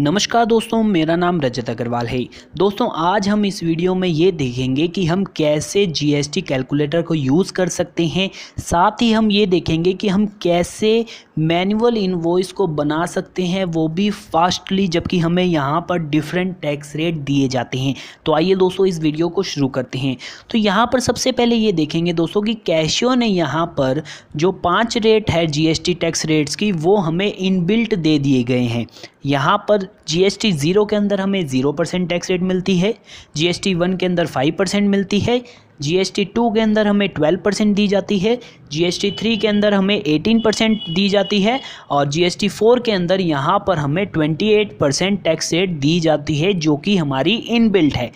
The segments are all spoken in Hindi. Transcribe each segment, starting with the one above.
नमस्कार दोस्तों मेरा नाम रजत अग्रवाल है दोस्तों आज हम इस वीडियो में ये देखेंगे कि हम कैसे जीएसटी कैलकुलेटर को यूज़ कर सकते हैं साथ ही हम ये देखेंगे कि हम कैसे मैनुअल इनवॉइस को बना सकते हैं वो भी फास्टली जबकि हमें यहाँ पर डिफरेंट टैक्स रेट दिए जाते हैं तो आइए दोस्तों इस वीडियो को शुरू करते हैं तो यहाँ पर सबसे पहले ये देखेंगे दोस्तों कि कैशियो ने यहाँ पर जो पाँच रेट है जी टैक्स रेट्स की वो हमें इनबिल्ट दे दिए गए हैं यहाँ पर जीएसटी ज़ीरो के अंदर हमें ज़ीरो परसेंट टैक्स रेट मिलती है जीएसटी वन के अंदर फाइव परसेंट मिलती है टी टू के अंदर हमें ट्वेल्व परसेंट दी जाती है टी थ्री के अंदर हमें एटीन परसेंट दी जाती है और टी फोर के अंदर यहाँ पर हमें twenty eight percent tax rate दी जाती है जो कि हमारी इनबिल्ट है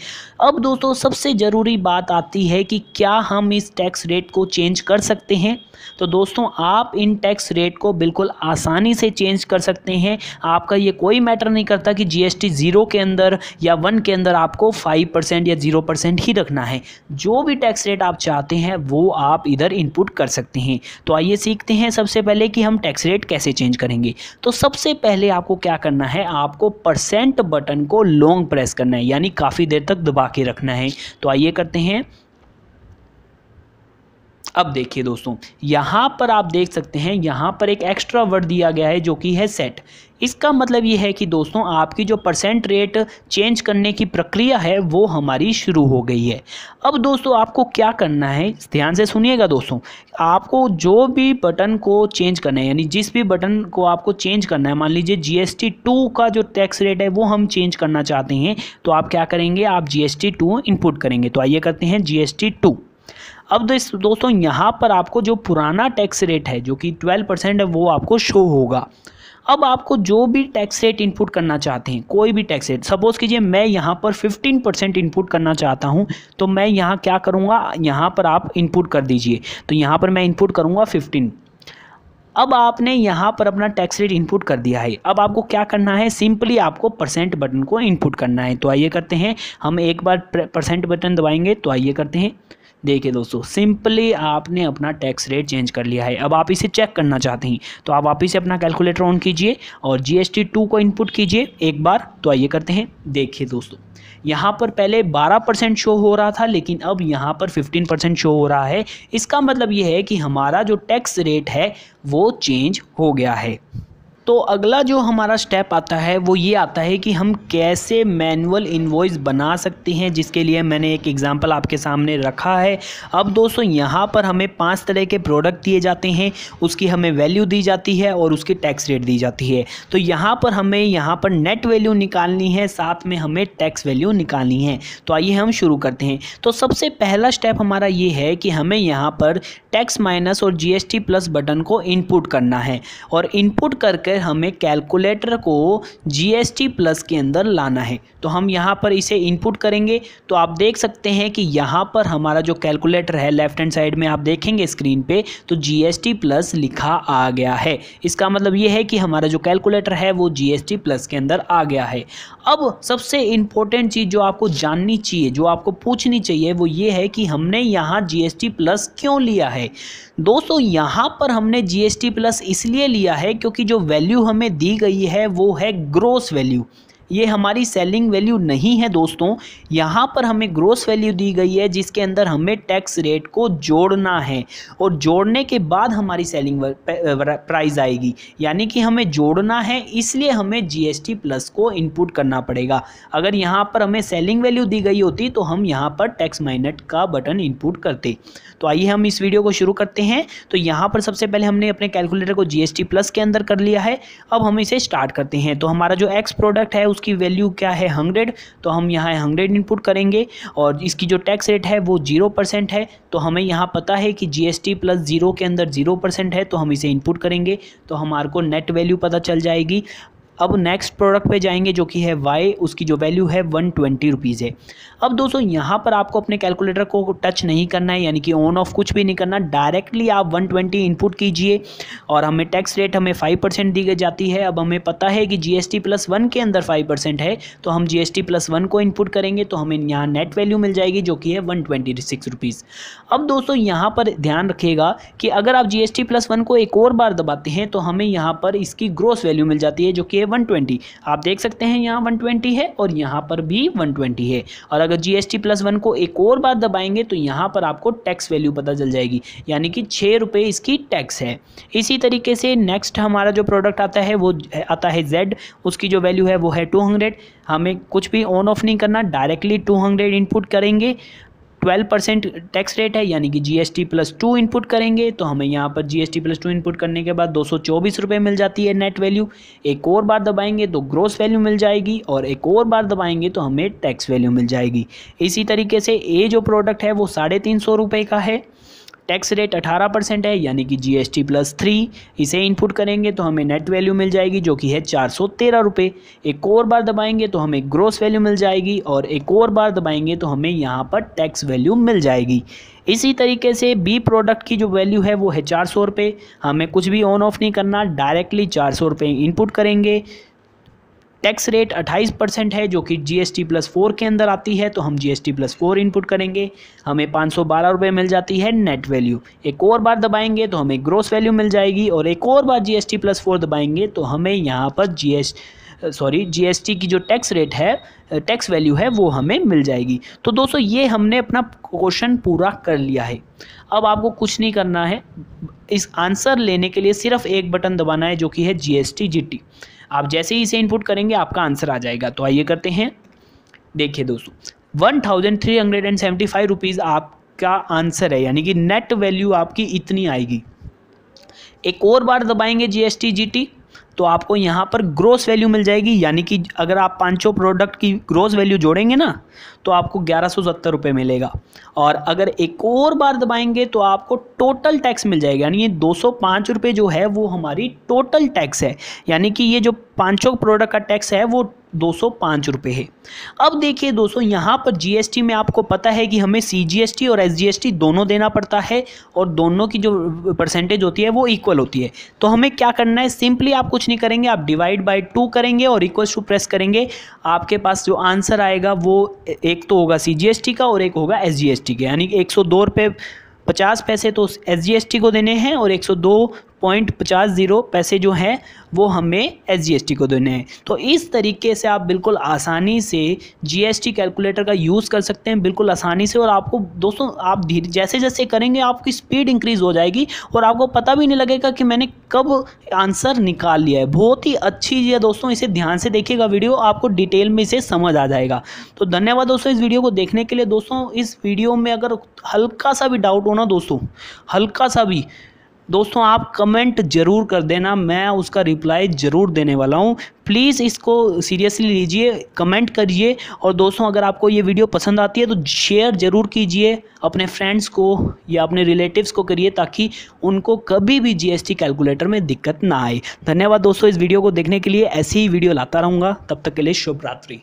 अब दोस्तों सबसे ज़रूरी बात आती है कि क्या हम इस टैक्स रेट को चेंज कर सकते हैं तो दोस्तों आप इन टैक्स रेट को बिल्कुल आसानी से चेंज कर सकते हैं आपका ये कोई मैटर नहीं करता कि टी ज़ीरो के अंदर या वन के अंदर आपको फाइव परसेंट या ज़ीरो परसेंट ही रखना है जो भी भी टैक्स रेट आप चाहते हैं वो आप इधर इनपुट कर सकते हैं तो आइए सीखते हैं सबसे पहले कि हम टैक्स रेट कैसे चेंज करेंगे तो सबसे पहले आपको क्या करना है आपको परसेंट बटन को लॉन्ग प्रेस करना है यानी काफ़ी देर तक दबा के रखना है तो आइए करते हैं अब देखिए दोस्तों यहाँ पर आप देख सकते हैं यहाँ पर एक एक्स्ट्रा वर्ड दिया गया है जो कि है सेट इसका मतलब ये है कि दोस्तों आपकी जो परसेंट रेट चेंज करने की प्रक्रिया है वो हमारी शुरू हो गई है अब दोस्तों आपको क्या करना है ध्यान से सुनिएगा दोस्तों आपको जो भी बटन को चेंज करना है यानी जिस भी बटन को आपको चेंज करना है मान लीजिए जी टू का जो टैक्स रेट है वो हम चेंज करना चाहते हैं तो आप क्या करेंगे आप जी टू इनपुट करेंगे तो आइए करते हैं जी टू अब दोस्तों यहाँ पर आपको जो पुराना टैक्स रेट है जो कि ट्वेल्व परसेंट है वो आपको शो होगा अब आपको जो भी टैक्स रेट इनपुट करना चाहते हैं कोई भी टैक्स रेट सपोज़ कीजिए मैं यहाँ पर 15 परसेंट इनपुट करना चाहता हूँ तो मैं यहाँ क्या करूँगा यहाँ पर आप इनपुट कर दीजिए तो यहाँ पर मैं इनपुट करूँगा फ़िफ्टीन अब आपने यहाँ पर अपना टैक्स रेट इनपुट कर दिया है अब आपको क्या करना है सिंपली आपको परसेंट बटन को इनपुट करना है तो आइए करते हैं हम एक बार परसेंट बटन दबाएंगे तो आइए करते हैं देखिए दोस्तों सिंपली आपने अपना टैक्स रेट चेंज कर लिया है अब आप इसे चेक करना चाहते हैं तो आप इसे अपना कैलकुलेटर ऑन कीजिए और जी एस को इनपुट कीजिए एक बार तो आइए करते हैं देखिए दोस्तों यहाँ पर पहले 12 परसेंट शो हो रहा था लेकिन अब यहाँ पर 15 परसेंट शो हो रहा है इसका मतलब ये है कि हमारा जो टैक्स रेट है वो चेंज हो गया है तो अगला जो हमारा स्टेप आता है वो ये आता है कि हम कैसे मैनुअल इन्वॉइस बना सकते हैं जिसके लिए मैंने एक एग्ज़ाम्पल आपके सामने रखा है अब दोस्तों यहाँ पर हमें पांच तरह के प्रोडक्ट दिए जाते हैं उसकी हमें वैल्यू दी जाती है और उसकी टैक्स रेट दी जाती है तो यहाँ पर हमें यहाँ पर नेट वैल्यू निकालनी है साथ में हमें टैक्स वैल्यू निकालनी है तो आइए हम शुरू करते हैं तो सबसे पहला स्टेप हमारा ये है कि हमें यहाँ पर टैक्स माइनस और जी प्लस बटन को इनपुट करना है और इनपुट करके हमें कैलकुलेटर को जीएसटी प्लस के अंदर लाना है तो हम यहाँ पर इसे इनपुट करेंगे तो आप देख सकते हैं कि यहाँ पर हमारा जो कैलकुलेटर है लेफ्ट हैंड साइड में आप देखेंगे स्क्रीन पे तो जीएसटी प्लस लिखा आ गया है इसका मतलब ये है कि हमारा जो कैलकुलेटर है वो जीएसटी प्लस के अंदर आ गया है अब सबसे इम्पोर्टेंट चीज़ जो आपको जाननी चाहिए जो आपको पूछनी चाहिए वो ये है कि हमने यहाँ जीएसटी प्लस क्यों लिया है दोस्तों यहाँ पर हमने जीएसटी प्लस इसलिए लिया है क्योंकि जो वैल्यू वैल्यू हमें दी गई है वो है ग्रोस वैल्यू ये हमारी सेलिंग वैल्यू नहीं है दोस्तों यहाँ पर हमें ग्रोस वैल्यू दी गई है जिसके अंदर हमें टैक्स रेट को जोड़ना है और जोड़ने के बाद हमारी सेलिंग प्राइस आएगी यानी कि हमें जोड़ना है इसलिए हमें जीएसटी प्लस को इनपुट करना पड़ेगा अगर यहाँ पर हमें सेलिंग वैल्यू दी गई होती तो हम यहाँ पर टैक्स माइनट का बटन इनपुट करते तो आइए हम इस वीडियो को शुरू करते हैं तो यहाँ पर सबसे पहले हमने अपने कैलकुलेटर को जी प्लस के अंदर कर लिया है अब हम इसे स्टार्ट करते हैं तो हमारा जो एक्स प्रोडक्ट है उस की वैल्यू क्या है हंड्रेड तो हम यहाँ हंड्रेड इनपुट करेंगे और इसकी जो टैक्स रेट है वो जीरो परसेंट है तो हमें यहाँ पता है कि जीएसटी प्लस ज़ीरो के अंदर ज़ीरो परसेंट है तो हम इसे इनपुट करेंगे तो हमारे को नेट वैल्यू पता चल जाएगी अब नेक्स्ट प्रोडक्ट पे जाएंगे जो कि है वाई उसकी जो वैल्यू है वन ट्वेंटी रुपीज़ है अब दोस्तों यहाँ पर आपको अपने कैलकुलेटर को टच नहीं करना है यानी कि ऑन ऑफ कुछ भी नहीं करना डायरेक्टली आप वन ट्वेंटी इनपुट कीजिए और हमें टैक्स रेट हमें फाइव परसेंट दी जाती है अब हमें पता है कि G S T plus one के अंदर फाइव परसेंट है तो हम G S T plus one को इनपुट करेंगे तो हमें यहाँ नेट वैल्यू मिल जाएगी जो कि है वन ट्वेंटी सिक्स रुपीज़ अब दोस्तों यहाँ पर ध्यान रखिएगा कि अगर आप G S T plus one को एक और बार दबाते हैं तो हमें यहाँ पर इसकी ग्रोस वैल्यू मिल जाती है जो कि है 120 आप देख सकते हैं यहाँ 120 है और यहाँ पर भी 120 है और अगर जी टी प्लस वन को एक और बार दबाएंगे तो यहाँ पर आपको टैक्स वैल्यू पता चल जाएगी यानी कि छः रुपये इसकी टैक्स है इसी तरीके से नेक्स्ट हमारा जो प्रोडक्ट आता है वो आता है जेड उसकी जो वैल्यू है वो है टू हमें कुछ भी ऑन ऑफ नहीं करना डायरेक्टली टू इनपुट करेंगे ट्वेल्व परसेंट टैक्स रेट है यानी कि जीएसटी प्लस टू इनपुट करेंगे तो हमें यहाँ पर जीएसटी प्लस टू इनपुट करने के बाद दो सौ चौबीस रुपये मिल जाती है नेट वैल्यू एक और बार दबाएंगे तो ग्रोस वैल्यू मिल जाएगी और एक और बार दबाएंगे तो हमें टैक्स वैल्यू मिल जाएगी इसी तरीके से ये जो प्रोडक्ट है वो साढ़े तीन सौ रुपये का है टैक्स रेट 18 परसेंट है यानी कि जीएसटी प्लस थ्री इसे इनपुट करेंगे तो हमें नेट वैल्यू मिल जाएगी जो कि है चार सौ तेरह रुपये एक और बार दबाएंगे तो हमें ग्रोस वैल्यू मिल जाएगी और एक और बार दबाएंगे तो हमें यहाँ पर टैक्स वैल्यू मिल जाएगी इसी तरीके से बी प्रोडक्ट की जो वैल्यू है वो है चार सौ रुपये हमें कुछ भी ऑन ऑफ नहीं करना डायरेक्टली चार सौ रुपये इनपुट करेंगे टैक्स रेट 28 परसेंट है जो कि जीएसटी प्लस फोर के अंदर आती है तो हम जीएसटी प्लस फोर इनपुट करेंगे हमें पाँच सौ बारह रुपये मिल जाती है नेट वैल्यू एक और बार दबाएंगे तो हमें ग्रोस वैल्यू मिल जाएगी और एक और बार जीएसटी प्लस फोर दबाएंगे तो हमें यहाँ पर एस सॉरी जीएसटी की जो टैक्स रेट है टैक्स वैल्यू है वो हमें मिल जाएगी तो दोस्तों ये हमने अपना क्वेश्चन पूरा कर लिया है अब आपको कुछ नहीं करना है इस आंसर लेने के लिए सिर्फ एक बटन दबाना है जो कि है जीएसटी जीटी आप जैसे ही इसे इनपुट करेंगे आपका आंसर आ जाएगा तो आइए करते हैं देखिए दोस्तों one thousand three hundred and seventy five rupees आपका आंसर है यानी कि नेट वैल्यू आपकी इतनी आएगी एक और बार दबाएंगे G S T G T तो आपको यहाँ पर ग्रोस वैल्यू मिल जाएगी यानी कि अगर आप पाँचों प्रोडक्ट की ग्रोस वैल्यू जोड़ेंगे ना तो आपको ग्यारह सौ सत्तर रुपये मिलेगा और अगर एक और बार दबाएंगे तो आपको टोटल टैक्स मिल जाएगा यानी ये दो सौ पाँच रुपये जो है वो हमारी टोटल टैक्स है यानी कि ये जो पाँचों प्रोडक्ट का टैक्स है वो दो सौ पाँच रुपये है अब देखिए दोस्तों यहाँ पर जीएसटी में आपको पता है कि हमें सीजीएसटी और एसजीएसटी दोनों देना पड़ता है और दोनों की जो परसेंटेज होती है वो इक्वल होती है तो हमें क्या करना है सिंपली आप कुछ नहीं करेंगे आप डिवाइड बाई टू करेंगे और इक्वल टू प्रेस करेंगे आपके पास जो आंसर आएगा वो एक तो होगा सी का और एक होगा टी का यानी एक सौ दो रुपये पचास पैसे तो एस को देने हैं और एक सौ दो पॉइंट पचास ज़ीरो पैसे जो हैं वो हमें एस को देने हैं तो इस तरीके से आप बिल्कुल आसानी से जीएसटी कैलकुलेटर का यूज़ कर सकते हैं बिल्कुल आसानी से और आपको दोस्तों आप धीरे जैसे जैसे करेंगे आपकी स्पीड इंक्रीज़ हो जाएगी और आपको पता भी नहीं लगेगा कि मैंने कब आंसर निकाल लिया है बहुत ही अच्छी चीज़ है दोस्तों इसे ध्यान से देखिएगा वीडियो आपको डिटेल में इसे समझ आ जाएगा तो धन्यवाद दोस्तों इस वीडियो को देखने के लिए दोस्तों इस वीडियो में अगर हल्का सा भी डाउट होना दोस्तों हल्का सा भी दोस्तों आप कमेंट ज़रूर कर देना मैं उसका रिप्लाई ज़रूर देने वाला हूँ प्लीज़ इसको सीरियसली लीजिए कमेंट करिए और दोस्तों अगर आपको ये वीडियो पसंद आती है तो शेयर ज़रूर कीजिए अपने फ्रेंड्स को या अपने रिलेटिव्स को करिए ताकि उनको कभी भी जीएसटी कैलकुलेटर में दिक्कत ना आए धन्यवाद दोस्तों इस वीडियो को देखने के लिए ऐसी ही वीडियो लाता रहूँगा तब तक के लिए शुभरात्रि